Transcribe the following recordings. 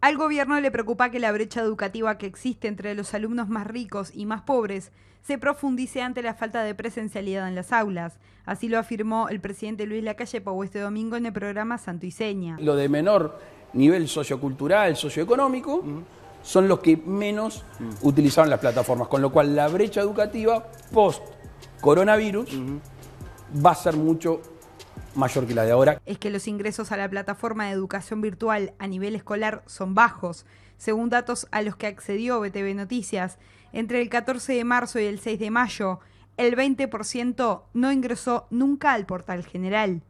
Al gobierno le preocupa que la brecha educativa que existe entre los alumnos más ricos y más pobres se profundice ante la falta de presencialidad en las aulas. Así lo afirmó el presidente Luis Lacalle Pau este domingo en el programa Santo y Seña. Lo de menor nivel sociocultural, socioeconómico, son los que menos utilizaron las plataformas, con lo cual la brecha educativa post coronavirus va a ser mucho que la de ahora. Es que los ingresos a la plataforma de educación virtual a nivel escolar son bajos, según datos a los que accedió BTV Noticias. Entre el 14 de marzo y el 6 de mayo, el 20% no ingresó nunca al portal general.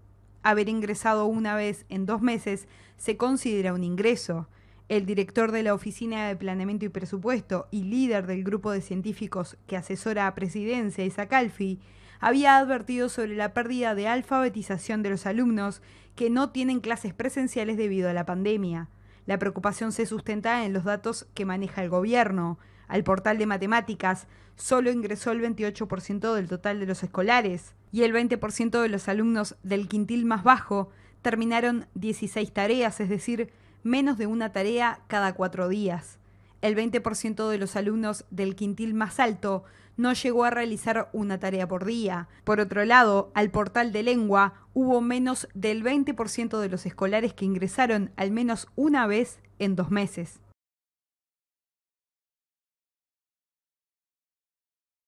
Haber ingresado una vez en dos meses se considera un ingreso el director de la Oficina de Planeamiento y Presupuesto y líder del grupo de científicos que asesora a Presidencia, Isaac había advertido sobre la pérdida de alfabetización de los alumnos que no tienen clases presenciales debido a la pandemia. La preocupación se sustenta en los datos que maneja el gobierno. Al portal de matemáticas solo ingresó el 28% del total de los escolares y el 20% de los alumnos del quintil más bajo terminaron 16 tareas, es decir, menos de una tarea cada cuatro días. El 20% de los alumnos del quintil más alto no llegó a realizar una tarea por día. Por otro lado, al portal de lengua hubo menos del 20% de los escolares que ingresaron al menos una vez en dos meses.